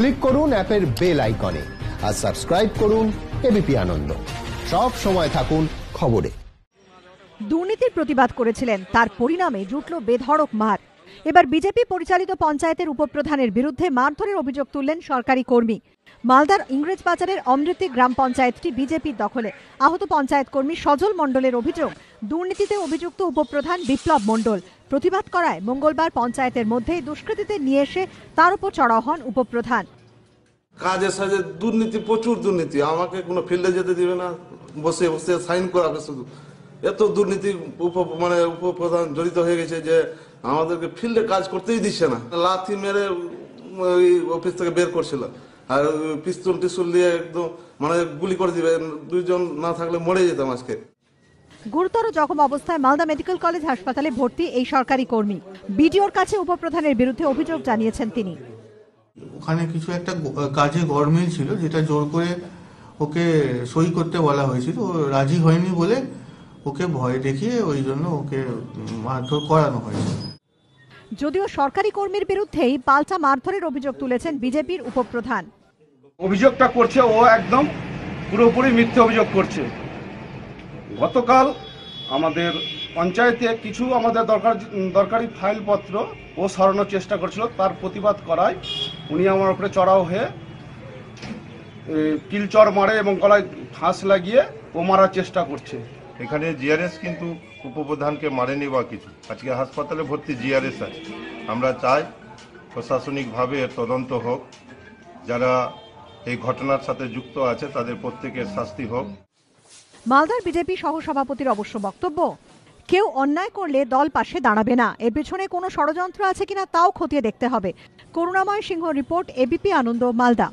click করুন অ্যাপের bell আইকনে আর সাবস্ক্রাইব করুন এবিপি আনন্দ সব সময় থাকুন খবরে দুর্নীতির প্রতিবাদ করেছিলেন তার পরিণামে জুটল বেধড়ক মার এবার বিজেপি পরিচালিত পঞ্চায়েতের উপপ্রধানের বিরুদ্ধে মারধরের অভিযোগ তুললেন সরকারি কর্মী মালদার ইংরেজ বাজারের অমৃতি গ্রাম পঞ্চায়েতটি বিজেপির দখলে আহত পঞ্চায়েত কর্মী সজল মণ্ডলের অভিযোগ দুর্নীতিতে অভিযুক্ত উপপ্রধান বিপ্লব মণ্ডল প্রতিবাদ করায় মঙ্গলবার পঞ্চায়েতের মধ্যেই দুষ্কৃতীদের নিয়ে এসে তার উপর চড়াও হন উপপ্রধান কাজে সাজে দুর্নীতি প্রচুর দুর্নীতি আমাকে কোনো ফিল্ডে যেতে দিবে না বসে বসে সাইন করাবে শুধু এত দুর্নীতি উপ মানে উপপ্রধান জড়িত হয়ে গেছে যে আমাদেরকে ফিল্ডে কাজ করতেই দিচ্ছে না লাথি মেরে অফিস থেকে বের করছিল আর পিস্তল টিস্তুল দিয়ে একদম মানে গুলি করে দিবে দুইজন না থাকলে মরে যেতাম আজকে গুরুতর জখম অবস্থায় মালদা মেডিকেল কলেজ হাসপাতালে ভর্তি এই সরকারি কর্মী বিডিওর কাছে উপপ্রধানের বিরুদ্ধে অভিযোগ জানিয়েছেন তিনি ওখানে কিছু একটা কাজে গরমিল ছিল যেটা জোর করে ওকে সই করতে বলা হয়েছিল ও রাজি হয়নি বলে ওকে ভয় দেখিয়ে ওই জন্য ওকে মারধর করানো হয়েছে যদিও সরকারি কর্মীর বিরুদ্ধেই পাল্টা মারধরের অভিযোগ তুলেছেন বিজেপির উপপ্রধান অভিযোগটা করছে ও একদম পুরোপুরি মিথ্যে অভিযোগ করছে গতকাল আমাদের পঞ্চায়েতে কিছু আমাদের দরকার দরকারি ফাইলপত্র ও সরানোর চেষ্টা করছিল তার প্রতিবাদ করায় উনি আমার উপরে চড়াও হয়ে কিলচর মারে এবং গলায় ফাঁস লাগিয়ে ও মারার চেষ্টা করছে এখানে জিআরএস কিন্তু উপপ্রধানকে মারেনি বা কিছু আজকে হাসপাতালে ভর্তি জিআরএস আছে আমরা চাই প্রশাসনিকভাবে তদন্ত হোক যারা এই ঘটনার সাথে যুক্ত আছে তাদের প্রত্যেকের শাস্তি হোক মালদার বিজেপি সহসভাপতির অবশ্য বক্তব্য কেউ অন্যায় করলে দল পাশে দাঁড়াবে না এর পেছনে কোনো ষড়যন্ত্র আছে কিনা তাও খতিয়ে দেখতে হবে করুণাময় সিংহ রিপোর্ট এবিপি আনন্দ মালদা